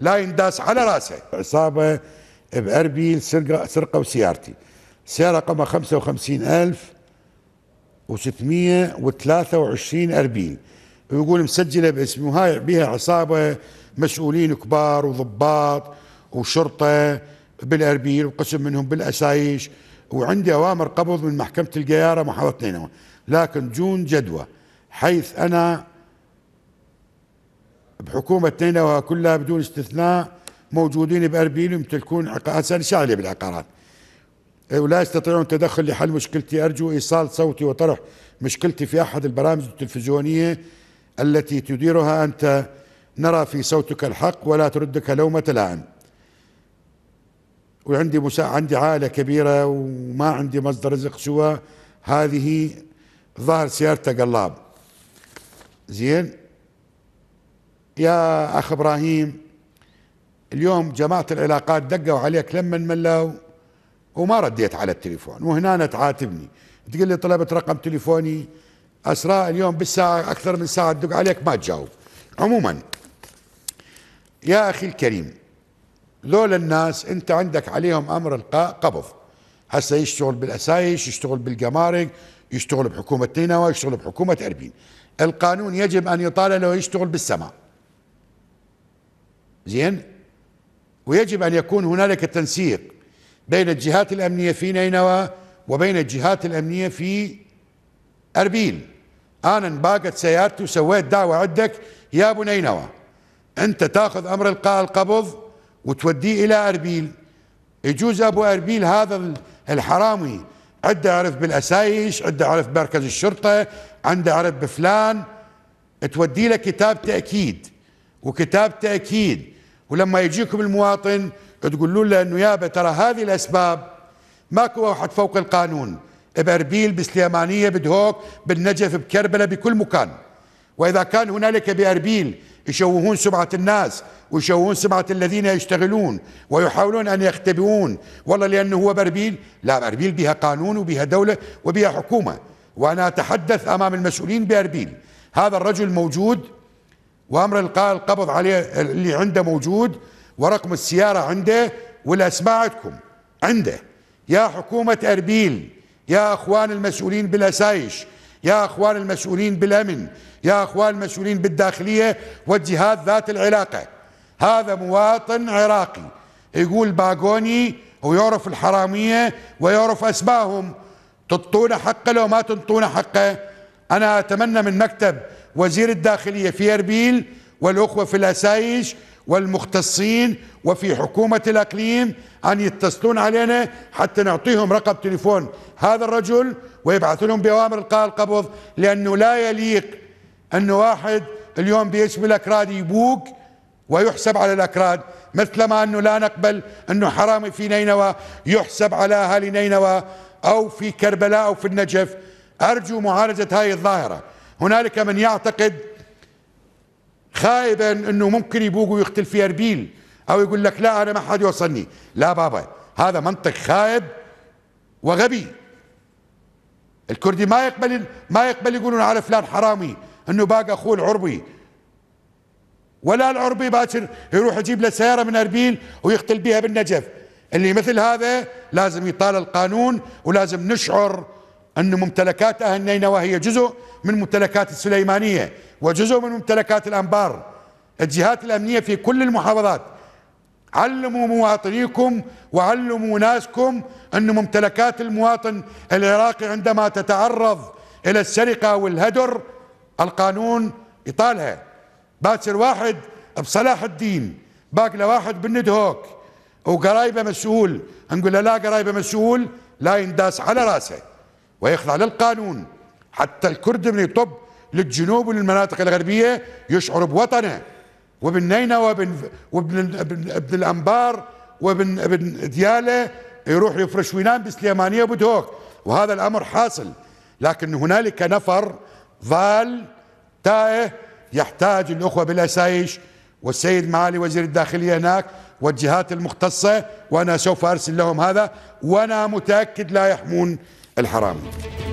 لا ينداس على راسه عصابة بأربيل سرقة, سرقة وسيارتي سيارة رقمها 55623 أربيل ويقول مسجلة باسمي وهاي بها عصابة مسؤولين كبار وضباط وشرطة بالأربيل وقسم منهم بالأسايش وعندي أوامر قبض من محكمة القيارة محافظة نينوى لكن دون جدوى حيث أنا بحكومة نينوى كلها بدون استثناء موجودين بأربيل يمتلكون أسان شعلي بالعقارات إيه، ولا يستطيعون التدخل لحل مشكلتي أرجو إيصال صوتي وطرح مشكلتي في أحد البرامج التلفزيونية التي تديرها أنت نرى في صوتك الحق ولا تردك لومة لائم وعندي مسا... عندي عائلة كبيرة وما عندي مصدر رزق سوى هذه ظهر سيارة قلاب زين يا اخ ابراهيم اليوم جماعه العلاقات دقوا عليك لما ملوا وما رديت على التليفون وهنا تعاتبني تقول لي طلبت رقم تليفوني اسراء اليوم بالساعه اكثر من ساعه تدق عليك ما تجاوب عموما يا اخي الكريم ذول الناس انت عندك عليهم امر القاء قبض هسه يشتغل بالاسايش يشتغل بالجمارك يشتغل بحكومه نينوى يشتغل بحكومه اربيل القانون يجب ان يطال لو يشتغل بالسماء زين ويجب أن يكون هنالك تنسيق بين الجهات الأمنية في نينوى وبين الجهات الأمنية في أربيل أنا انباقت سيارتي وسويت دعوة عندك يا أبو نينوى أنت تأخذ أمر القاء القبض وتوديه إلى أربيل يجوز أبو أربيل هذا الحرامي عنده عرف بالأسايش عنده عرف بمركز الشرطة عنده عرف بفلان تودي له كتاب تأكيد وكتاب تأكيد ولما يجيكم المواطن تقولون له انه يابا ترى هذه الأسباب ماكو واحد فوق القانون بأربيل بسليمانية بدهوك بالنجف بكربلة بكل مكان وإذا كان هنالك بأربيل يشوهون سمعة الناس ويشوهون سمعة الذين يشتغلون ويحاولون أن يختبئون والله لأنه هو بأربيل لا بأربيل بها قانون وبها دولة وبها حكومة وأنا أتحدث أمام المسؤولين بأربيل هذا الرجل موجود وامر القاء القبض عليه اللي عنده موجود ورقم السياره عنده والاسماء عندكم عنده يا حكومه اربيل يا اخوان المسؤولين بالاسايش يا اخوان المسؤولين بالامن يا اخوان المسؤولين بالداخليه والجهات ذات العلاقه هذا مواطن عراقي يقول باغوني ويعرف الحراميه ويعرف اسمائهم تنطونه حقه لو ما تنطونه حقه انا اتمنى من مكتب وزير الداخلية في أربيل والأخوة في الأسايش والمختصين وفي حكومة الأقليم أن يتصلون علينا حتى نعطيهم رقم تليفون هذا الرجل ويبعث لهم بأوامر القاء القبض لأنه لا يليق أن واحد اليوم باسم الأكراد يبوك ويحسب على الأكراد مثل ما أنه لا نقبل أنه حرامي في نينوى يحسب على أهالي نينوى أو في كربلاء أو في النجف أرجو معالجة هذه الظاهرة هنالك من يعتقد خائبا انه ممكن يبوق ويقتل في اربيل او يقول لك لا انا ما حد يوصلني لا بابا هذا منطق خائب وغبي الكردي ما يقبل ما يقبل يقولون على فلان حرامي انه باقي اخوه العربي ولا العربي باكر يروح يجيب له سياره من اربيل ويقتل بها بالنجف اللي مثل هذا لازم يطال القانون ولازم نشعر أن ممتلكات أهل نينوى هي جزء من ممتلكات السليمانية وجزء من ممتلكات الأنبار الجهات الأمنية في كل المحافظات علموا مواطنيكم وعلموا ناسكم أن ممتلكات المواطن العراقي عندما تتعرض إلى السرقة والهدر القانون يطالها باكر واحد بصلاح الدين باقي واحد بالندهوك وقرايبه مسؤول نقول له لا قرايبه مسؤول لا ينداس على راسه ويخضع للقانون حتى الكرد من يطب للجنوب وللمناطق الغربية يشعر بوطنه وابن نينة وابن, وابن ابن, ابن الأنبار وابن ابن ديالة يروح يفرش وينام بسليمانية وبدهوك وهذا الأمر حاصل لكن هنالك نفر ضال تائه يحتاج الأخوة بالأسايش والسيد معالي وزير الداخلية هناك والجهات المختصة وأنا سوف أرسل لهم هذا وأنا متأكد لا يحمون الحرام